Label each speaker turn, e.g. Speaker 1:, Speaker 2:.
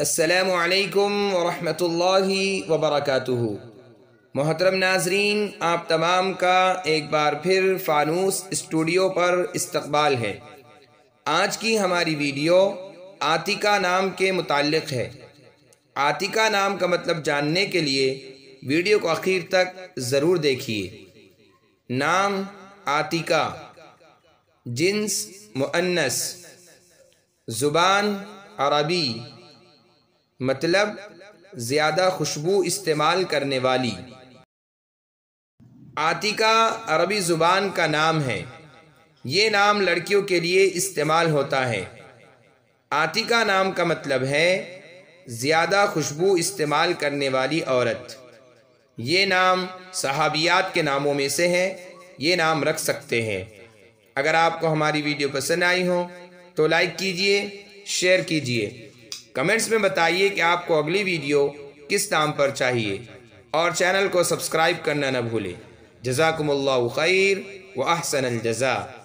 Speaker 1: असलकम वरहमल वबरक मोहतरम नाजरीन आप तमाम का एक बार फिर फानूस स्टूडियो पर इस्तबाल है आज की हमारी वीडियो आतिका नाम के मुतक़ है आतिका नाम का मतलब जानने के लिए वीडियो को आखिर तक ज़रूर देखिए नाम आतिका जिन्स मुअन्नस ज़ुबान अरबी मतलब ज़्यादा खुशबू इस्तेमाल करने वाली आतिका अरबी ज़ुबान का नाम है ये नाम लड़कियों के लिए इस्तेमाल होता है आतिका नाम का मतलब है ज़्यादा खुशबू इस्तेमाल करने वाली औरत ये नाम सहाबियात के नामों में से है ये नाम रख सकते हैं अगर आपको हमारी वीडियो पसंद आई हो तो लाइक कीजिए शेयर कीजिए कमेंट्स में बताइए कि आपको अगली वीडियो किस नाम पर चाहिए और चैनल को सब्सक्राइब करना न भूलें जजाकुमल्ला खैर व अहसन जजा